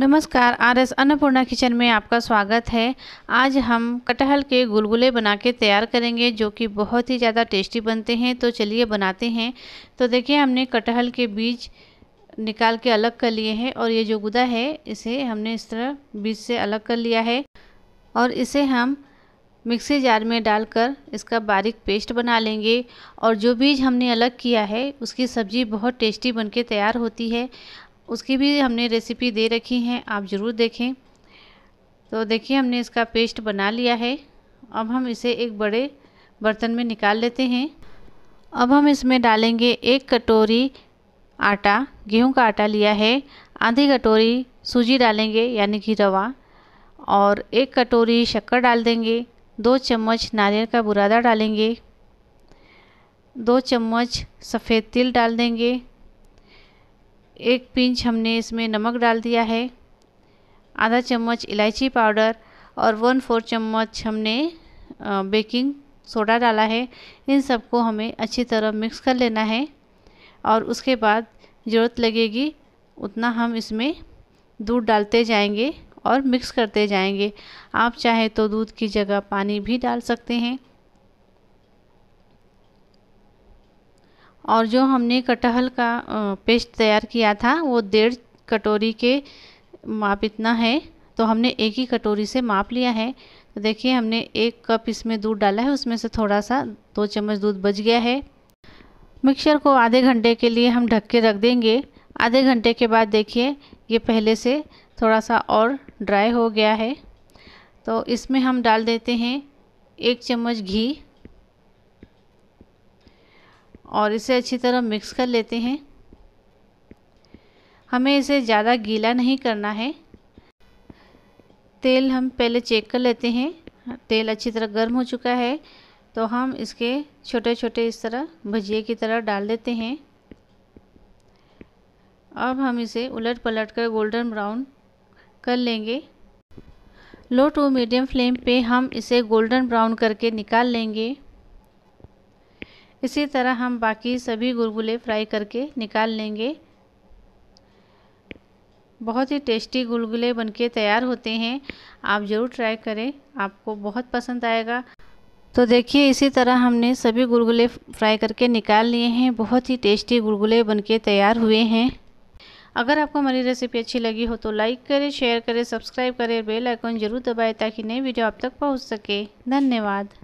नमस्कार R S Annapurna kitchen में आपका स्वागत है आज हम कटहल के गुलगुले बना के तैयार करेंगे जो कि बहुत ही ज़्यादा टेस्टी बनते हैं तो चलिए बनाते हैं तो देखिए हमने कटहल के बीज निकाल के अलग कर लिए हैं और ये जो गुदा है इसे हमने इस तरह बीज से अलग कर लिया है और इसे हम मिक्सी जार में डालकर इसका बारीक पेस्ट बना लेंगे और जो बीज हमने अलग किया है उसकी सब्ज़ी बहुत टेस्टी बनके तैयार होती है उसकी भी हमने रेसिपी दे रखी है आप ज़रूर देखें तो देखिए हमने इसका पेस्ट बना लिया है अब हम इसे एक बड़े बर्तन में निकाल लेते हैं अब हम इसमें डालेंगे एक कटोरी आटा गेहूं का आटा लिया है आधी कटोरी सूजी डालेंगे यानी कि रवा और एक कटोरी शक्कर डाल देंगे दो चम्मच नारियल का बुरादा डालेंगे दो चम्मच सफ़ेद तिल डाल देंगे एक पिंच हमने इसमें नमक डाल दिया है आधा चम्मच इलायची पाउडर और वन फोर चम्मच हमने बेकिंग सोडा डाला है इन सबको हमें अच्छी तरह मिक्स कर लेना है और उसके बाद ज़रूरत लगेगी उतना हम इसमें दूध डालते जाएंगे और मिक्स करते जाएंगे आप चाहे तो दूध की जगह पानी भी डाल सकते हैं और जो हमने कटहल का पेस्ट तैयार किया था वो डेढ़ कटोरी के माप इतना है तो हमने एक ही कटोरी से माप लिया है तो देखिए हमने एक कप इसमें दूध डाला है उसमें से थोड़ा सा दो चम्मच दूध बच गया है मिक्सर को आधे घंटे के लिए हम ढक के रख देंगे आधे घंटे के बाद देखिए ये पहले से थोड़ा सा और ड्राई हो गया है तो इसमें हम डाल देते हैं एक चम्मच घी और इसे अच्छी तरह मिक्स कर लेते हैं हमें इसे ज़्यादा गीला नहीं करना है तेल हम पहले चेक कर लेते हैं तेल अच्छी तरह गर्म हो चुका है तो हम इसके छोटे छोटे इस तरह भजिए की तरह डाल देते हैं अब हम इसे उलट पलट कर गोल्डन ब्राउन कर लेंगे लो टू मीडियम फ्लेम पे हम इसे गोल्डन ब्राउन करके निकाल लेंगे इसी तरह हम बाकी सभी गुलगुले फ्राई करके निकाल लेंगे बहुत ही टेस्टी गुलगुले बनके तैयार होते हैं आप ज़रूर ट्राई करें आपको बहुत पसंद आएगा तो देखिए इसी तरह हमने सभी गुलगुले फ्राई करके निकाल लिए हैं बहुत ही टेस्टी गुलगुले बनके तैयार हुए हैं अगर आपको हमारी रेसिपी अच्छी लगी हो तो लाइक करें शेयर करें सब्सक्राइब करें बेल आइकॉन जरूर दबाएँ ताकि नई वीडियो आप तक पहुँच सके धन्यवाद